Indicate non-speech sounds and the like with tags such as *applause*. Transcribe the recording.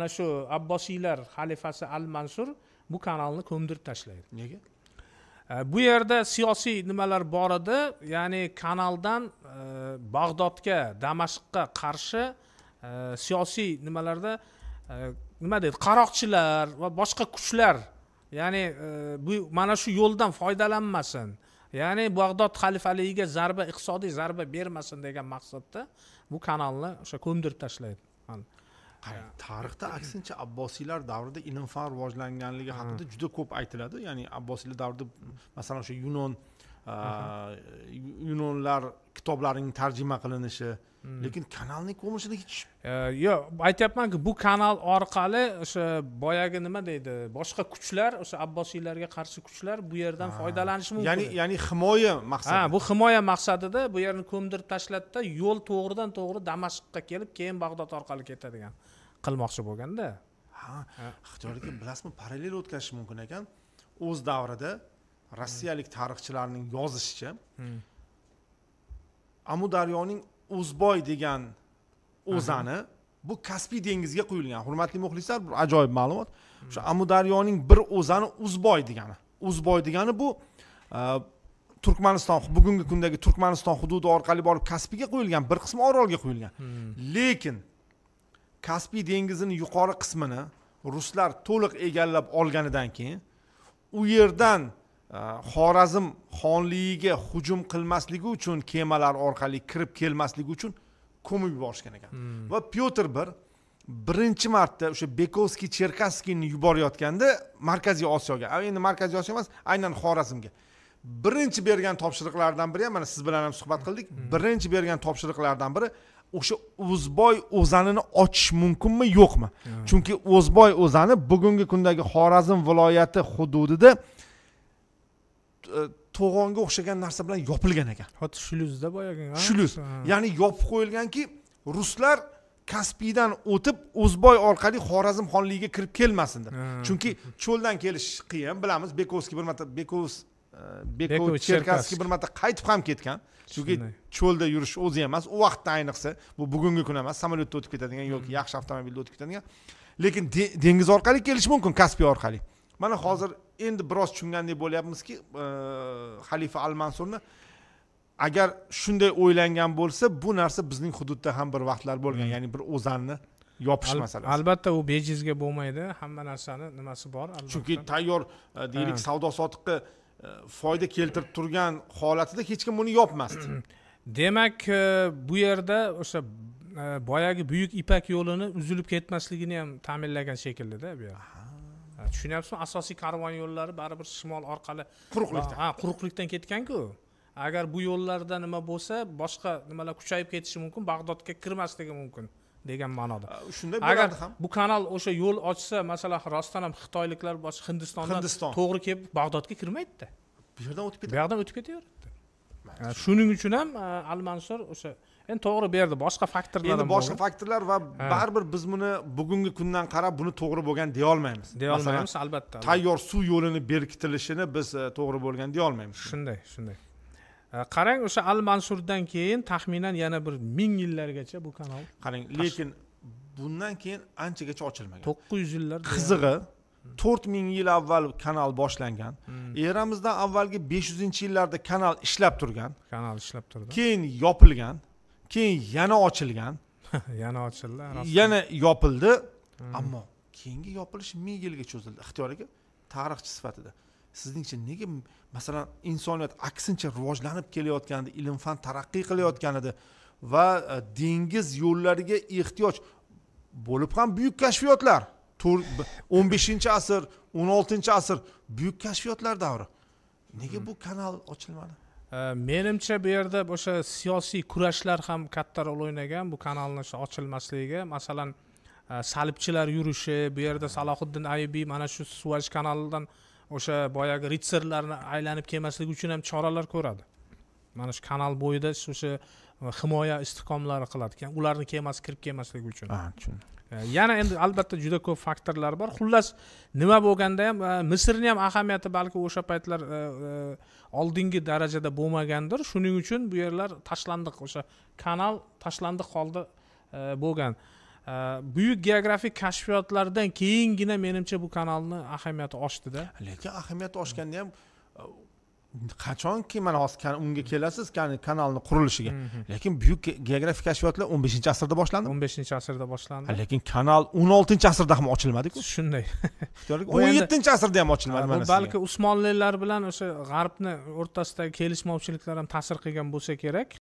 mana shu abbosiylar xalifasi al mansur bu kanalni ko'mdirib tashlaydi nega e, bu yerda siyosiy nimalar bor edi ya'ni kanaldan e, bag'dodga damashqqa qarshi e, siyosiy nimalarda e, nima deydi qaroqchilar va boshqa kuchlar ya'ni e, bu mana shu yo'ldan foydalanmasin ya'ni bag'dod xalifaligiga zarba iqtisodiy zarba bermasin degan maqsadda bu kanalni o'sha ko'mdirib tashlaydi tarixda aksincha abbosiylar davrida ilm fan rivojlanganligi haqida juda ko'p aytiladi ya'ni abbosiylar davrida masalan o'sha yunon yunonlar kitoblarining tarjima qilinishi hmm. lekin kanalni ko'mishini hech yo'q aytyapmanku bu kanal orqali o'sha boyagi nima deydi boshqa kuchlar o'sha abbosiylarga qarshi kuchlar bu yerdan foydalanishi mumkin ya'ni ya'ni himoya maqsadi ha bu himoya maqsadida bu yerni ko'mdirib tashladida yo'l to'g'ridan to'g'ri damashqqa kelib keyin bag'dod orqali ketadigan qilmoqchi bo'lganda ha ixtiyor aka bilasizmi parallel o'tkazish mumkin ekan o'z davrida rossiyalik tarixchilarning yozishicha hmm. amudaryoning o'zboy degan o'zani bu kaspiy dengiziga quyilgan hurmatli muxlislar bu ajoyib ma'lumot o'sha amudaryoning bir o'zani o'zboy degani o'zboy degani bu e, turkmaniston bugungi kundagi turkmaniston hududi orqali borib kaspiyga quyilgan bir qismi orolga quyilgan hmm. lekin kaspiy dengizini yuqori qismini ruslar to'liq egallab olganidan keyin u yerdan e, xorazm xonligiga hujum qilmasligi uchun kemalar orqali kirib kelmasligi uchun ko'mib yuborishgan ekan hmm. va pyotr bir birinchi marta o'sha bekovskiy cherkaskiyni yuborayotganda markaziy osiyoga endi markaziy osiyo emas aynan xorazmga birinchi bergan topshiriqlardan biri ham mana siz bilan ham suhbat qildik hmm. birinchi bergan topshiriqlardan biri o'sha o'zboy o'zanini ochish mumkinmi yo'qmi chunki o'zboy o'zani bugungi kundagi xorazm viloyati hududida e, to'g'onga o'xshagan narsa bilan yopilgan ekan hatto shlyuzda boyagi shluz ya'ni yopib qo'yilganki ruslar kaspiydan o'tib o'zboy orqali xorazm xonligiga kirib kelmasin deb chunki cho'ldan kelish qiyin bilamiz bekovskiy bir marta bekovskiy bekov cherkasskiy bir marta qaytib ham ketgan chunki cho'lda yurish o'zi emas u vaqtda ayniqsa bu bugungi kun emas samolyotda o'tib ketadigan yoki hmm. yaxshi avtomobilda o'tib ketadigan lekin dengiz orqali kelish mumkin kaspiy orqali mana hozir endi biroz tushungandek bo'lyapmizki e, xalifa al mansurni agar shunday o'ylangan bo'lsa bu narsa bizning hududda ham bir vaqtlar bo'lgan hmm. ya'ni bir o'zanni yopish masalasi albatta u bejizga bo'lmaydi hamma narsani nimasi bor chunki tayyor e, deylik savdo sotiqqa E, foyda keltirib turgan holatida hech kim buni yopmasdi *clears throat* demak e, bu yerda o'sha e, boyagi buyuk ipak yo'lini uzilib ketmasligini ham ta'minlagan shekillida bu yer tushunyapsizmi asosiy karvon yo'llari baribir shimol orqali quruqlikdan ha quruqlikdan ketganku agar bu yo'llarda nima bo'lsa boshqa nimalar kuchayib ketishi mumkin bag'dodga kirmasligi mumkin degan ma'noda shunday agar ham bu kanal o'sha yo'l ochsa masalan rostdan ham xitoyliklar boshqa hindistondan hindiston to'g'ri kelib bag'dodga kirmaydida bu yerdan o'tib ketadi bu yoqdan o'tib ketaveradi shuning uchun ham e, al mansur o'sha endi to'g'ri berdi boshqa faktorlar endi boshqa faktorlar va baribir biz buni bugungi kundan qarab buni to'g'ri bo'lgan deyolmaymiz deyolmaymiz albatta tayyor suv yo'lini berkitilishini biz e, to'g'ri bo'lgan deyolmaymiz shunday shunday Э, qarang o'sha al mansurdan keyin taxminan yana bir ming yillargacha bu kanal qarang lekin bundan keyin anchagacha ochilmagan to'qqiz yuz yillar qizig'i hmm. to'rt ming yil avval kanal boshlangan hmm. eramizdan avvalgi besh yuzinchi yillarda kanal ishlab turgan kanal ishlab turdi keyin yopilgan keyin yana ochilgan *laughs* yana ochildi yana yopildi hmm. ammo keyingi yopilish ming yilga cho'zildi ixtiyoriga tarixchi sifatida sizningcha nega masalan insoniyat aksincha rivojlanib kelayotganda ilm fan taraqqiy qilayotganida va e, dengiz yo'llariga ehtiyoj bo'lib ham buyuk kashfiyotlar o'n beshinchi asr o'n oltinchi asr buyuk kashfiyotlar davri nega bu kanal ochilmadi e, menimcha bu yerda o'sha siyosiy kurashlar ham katta rol o'ynagan bu kanalni ochilmasligiga masalan e, salibchilar yurishi bu yerda salohiddin ayubiy mana shu suvaj kanalidan o'sha boyagi ritsarlarni aylanib kelmasligi uchun ham choralar ko'radi mana shu kanal bo'yida o'sha himoya istiqomlari qiladi ularni kemasi kirib kelmasligi uchun ah, e, yana endi albatta juda ko'p faktorlar bor xullas nima bo'lganda ham e, misrni ham ahamiyati balki o'sha paytlar e, oldingi darajada bo'lmagandir shuning uchun bu yerlar tashlandiq o'sha kanal tashlandiq holda bo'lgan buyuk geografik kashfiyotlardan keyingina menimcha bu kanalni ahamiyati oshdida lekin ahamiyati oshganda ham e, qachonki mana hozir unga kelasiz kanalni qurilishiga lekin buyuk geografik kashfiyotlar o'n beshinchi asrda boshlandi o'n beshinchi asrda boshlandi lekin kanal o'n oltinchi asrda ham ochilmadiku shunday *laughs* o'n yettinchi asrda ham ochilmadi mana balki usmonlilar bilan o'sha g'arbni o'rtasidagi kelishmovchiliklar ham ta'sir qilgan bo'lsa kerak